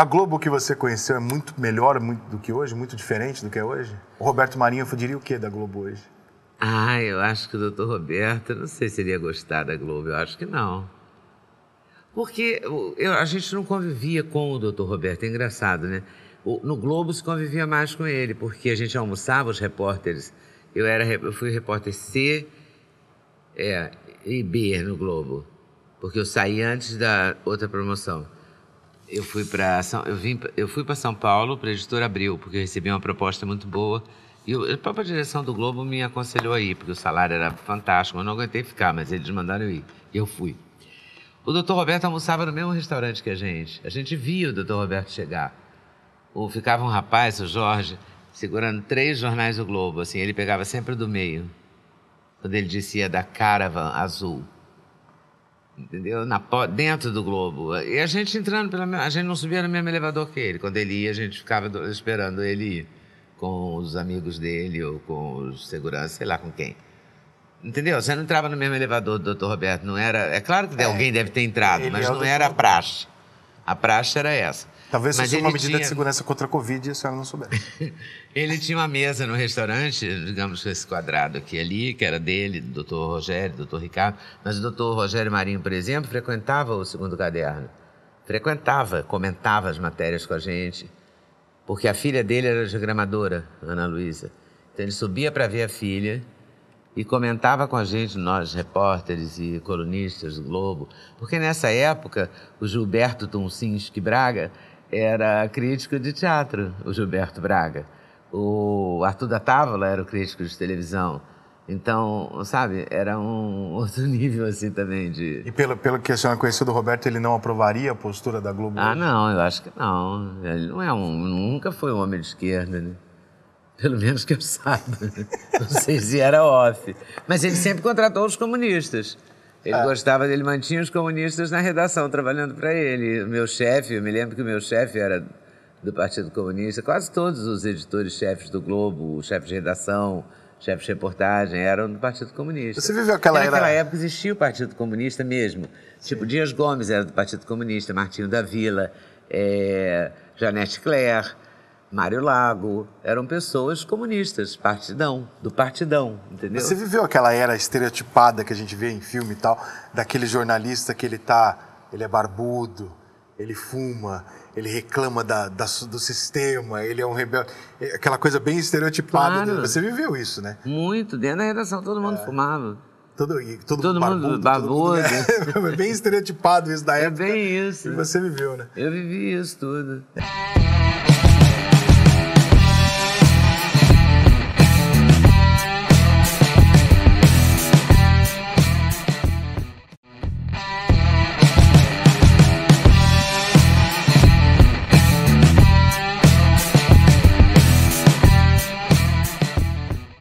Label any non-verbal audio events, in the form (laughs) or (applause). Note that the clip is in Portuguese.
A Globo que você conheceu é muito melhor do que hoje, muito diferente do que é hoje? O Roberto Marinho diria o que da Globo hoje? Ah, eu acho que o doutor Roberto, não sei se ele ia gostar da Globo, eu acho que não. Porque eu, a gente não convivia com o doutor Roberto, é engraçado, né? O, no Globo se convivia mais com ele, porque a gente almoçava, os repórteres. Eu, era, eu fui repórter C é, e B no Globo, porque eu saí antes da outra promoção. Eu fui para São, eu vim, eu fui para São Paulo para editora Abril porque eu recebi uma proposta muito boa e a própria direção do Globo me aconselhou a ir porque o salário era fantástico. Eu não aguentei ficar, mas eles mandaram eu ir e eu fui. O Dr. Roberto almoçava no mesmo restaurante que a gente. A gente via o Dr. Roberto chegar. Ou ficava um rapaz, o Jorge, segurando três jornais do Globo. Assim, ele pegava sempre do meio. Quando ele dizia da Caravan Azul entendeu? Na, dentro do Globo. E a gente entrando pela a gente não subia no mesmo elevador que ele. Quando ele ia, a gente ficava esperando ele ir com os amigos dele ou com os seguranças, sei lá com quem. Entendeu? Você não entrava no mesmo elevador do Dr. Roberto, não era. É claro que é, alguém deve ter entrado, mas é não era praxe. A praxe era essa. Talvez Mas seja uma medida tinha... de segurança contra a Covid e a senhora não souber. (laughs) ele tinha uma mesa no restaurante, digamos, com esse quadrado aqui ali, que era dele, do doutor Rogério, do doutor Ricardo. Mas o doutor Rogério Marinho, por exemplo, frequentava o segundo caderno. Frequentava, comentava as matérias com a gente, porque a filha dele era diagramadora, Ana Luísa. Então ele subia para ver a filha e comentava com a gente, nós repórteres e colunistas do Globo, porque nessa época o Gilberto Tonsinski Braga era crítico de teatro, o Gilberto Braga. O Arthur da Távola era o crítico de televisão. Então, sabe, era um (laughs) outro nível assim também de. E pelo, pelo que a senhora conheceu do Roberto, ele não aprovaria a postura da Globo? Ah, hoje? não, eu acho que não. Ele não é um. Nunca foi um homem de esquerda, né? Pelo menos que eu saiba. Não sei se era off. Mas ele sempre contratou os comunistas. Ele ah. gostava, ele mantinha os comunistas na redação, trabalhando para ele. Meu chefe, eu me lembro que o meu chefe era do Partido Comunista, quase todos os editores-chefes do Globo, chefes de redação, chefes de reportagem, eram do Partido Comunista. Você viveu aquela era? Naquela época existia o Partido Comunista mesmo. Tipo, Sim. Tipo, Dias Gomes era do Partido Comunista, Martinho da Vila, é, Janete Clare. Mário Lago, eram pessoas comunistas, partidão, do partidão, entendeu? Você viveu aquela era estereotipada que a gente vê em filme e tal, daquele jornalista que ele tá, ele é barbudo, ele fuma, ele reclama da, da do sistema, ele é um rebelde, é aquela coisa bem estereotipada. Claro. Você viveu isso, né? Muito, dentro da redação todo mundo é. fumava. Todo, todo, todo mundo barbudo. Todo mundo, né? (laughs) É bem estereotipado isso da é época. É bem isso. E você viveu, né? Eu vivi isso tudo.